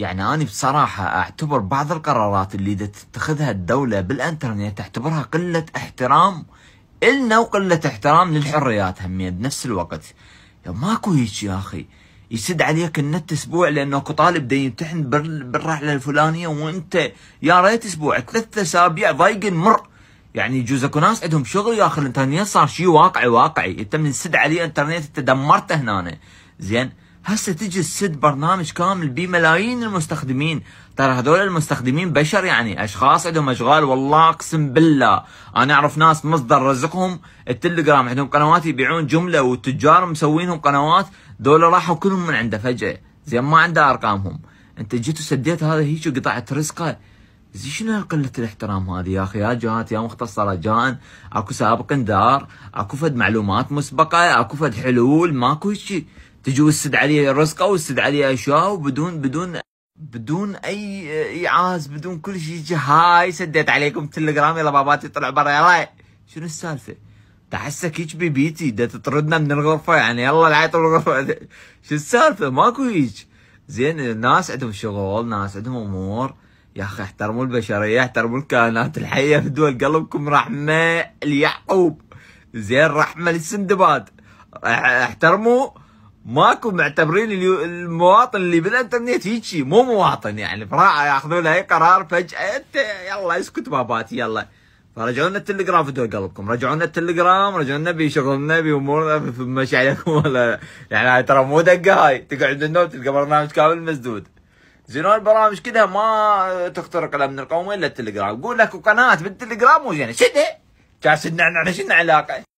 يعني أنا بصراحة أعتبر بعض القرارات اللي تتخذها الدولة بالإنترنت أعتبرها قلة احترام إلنا وقلة احترام للحريات همية بنفس الوقت ماكو هيك يا أخي يسد عليك النت اسبوع لانه اكو طالب دا يمتحن بالرحله الفلانيه وانت يا ريت اسبوع ثلاث اسابيع ضايق المر يعني يجوز اكو ناس عندهم شغل يا اخي الانترنت صار شيء واقعي واقعي انت من سد عليه انترنت انت دمرته هنا زين هسه تجي تسد برنامج كامل بملايين المستخدمين ترى هذول المستخدمين بشر يعني اشخاص عندهم اشغال والله اقسم بالله انا اعرف ناس مصدر رزقهم التليجرام عندهم قنوات يبيعون جمله والتجار مسوينهم قنوات دول راحوا كلهم من عنده فجاه زين ما عنده ارقامهم انت جيت وسديت هذا هيك قطعت رزقه زي شنو قلة الاحترام هذه يا اخي يا جهات يا مختصرة جان اكو سابق اندار اكو فد معلومات مسبقة اكو فد حلول ماكو شيء تجي وسد عليه رزقه وسد عليه اشياء وبدون بدون بدون اي ايعاز بدون كل شيء هاي سديت عليكم تليجرام يلا باباتي طلع برا يلا شنو السالفه؟ تحسك هيك ببيتي دا تطردنا من الغرفه يعني يلا العيط الغرفه شو السالفه ماكو هيك زين الناس عندهم شغل ناس عندهم امور يا اخي احترموا البشريه احترموا الكائنات الحيه في دول قلبكم رحمه ليعقوب زين رحمه للسندباد احترموا ماكو معتبرين المواطن اللي بالانترنت هيجي مو مواطن يعني براعه ياخذون اي قرار فجاه انت يلا اسكت باباتي يلا فرجعوا لنا التليجرام في قلبكم رجعوا لنا التليجرام رجعوا لنا بشغلنا بامورنا في مشاعركم ولا يعني ترى مو دقه هاي تقعد النوم تلقى برنامج كامل مسدود زين البرامج كلها ما تخترق الامن القومي الا التليجرام قول لك قناه بالتليجرام وزين شده جالس احنا شنو علاقه